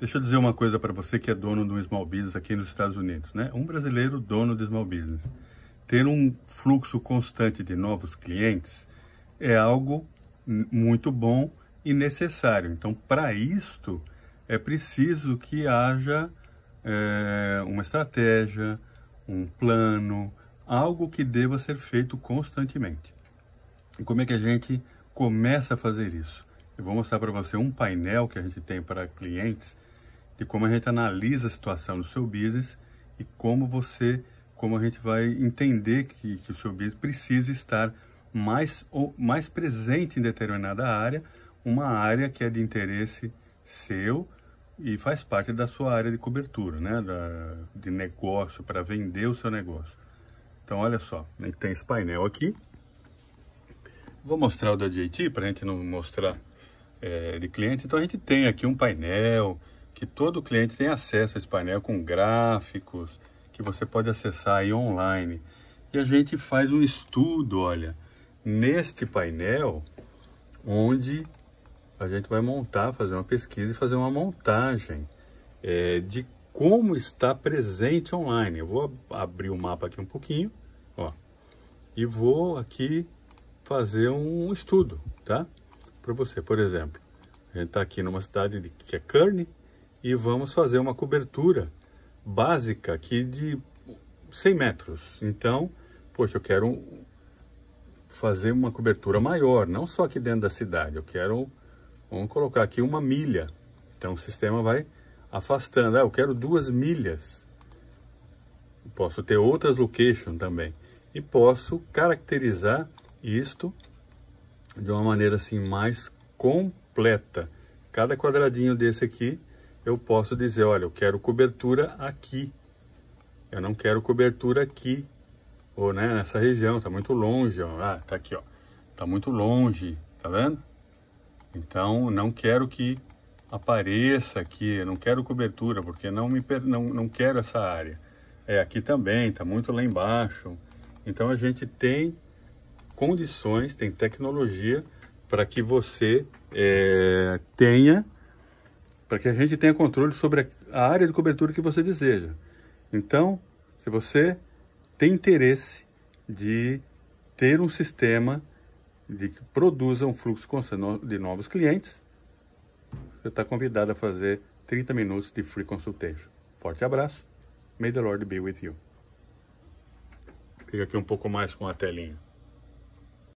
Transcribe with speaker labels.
Speaker 1: Deixa eu dizer uma coisa para você que é dono de um small business aqui nos Estados Unidos, né? Um brasileiro dono de small business. Ter um fluxo constante de novos clientes é algo muito bom e necessário. Então, para isto, é preciso que haja é, uma estratégia, um plano, algo que deva ser feito constantemente. E como é que a gente começa a fazer isso? Eu vou mostrar para você um painel que a gente tem para clientes de como a gente analisa a situação do seu business e como você, como a gente vai entender que, que o seu business precisa estar mais, ou, mais presente em determinada área, uma área que é de interesse seu e faz parte da sua área de cobertura, né? Da, de negócio, para vender o seu negócio. Então, olha só, a gente tem esse painel aqui. Vou mostrar o da JT para a gente não mostrar é, de cliente. Então, a gente tem aqui um painel, que todo cliente tem acesso a esse painel com gráficos que você pode acessar aí online. E a gente faz um estudo, olha, neste painel onde a gente vai montar, fazer uma pesquisa e fazer uma montagem é, de como está presente online. Eu vou ab abrir o mapa aqui um pouquinho, ó, e vou aqui fazer um estudo, tá? Para você, por exemplo, a gente está aqui numa cidade de, que é Kearney, e vamos fazer uma cobertura básica aqui de 100 metros. Então, poxa, eu quero fazer uma cobertura maior, não só aqui dentro da cidade, eu quero, vamos colocar aqui uma milha. Então o sistema vai afastando, ah, eu quero duas milhas. Posso ter outras location também. E posso caracterizar isto de uma maneira assim mais completa. Cada quadradinho desse aqui eu posso dizer, olha, eu quero cobertura aqui. Eu não quero cobertura aqui, ou né, nessa região, tá muito longe, ó. Ah, tá aqui, ó. Tá muito longe, tá vendo? Então, não quero que apareça aqui, eu não quero cobertura, porque não me não, não quero essa área. É aqui também, tá muito lá embaixo. Então a gente tem condições, tem tecnologia para que você é, tenha para que a gente tenha controle sobre a área de cobertura que você deseja. Então, se você tem interesse de ter um sistema de que produza um fluxo de novos clientes, você está convidado a fazer 30 minutos de free consultation. Forte abraço. May the Lord be with you. Fica aqui um pouco mais com a telinha.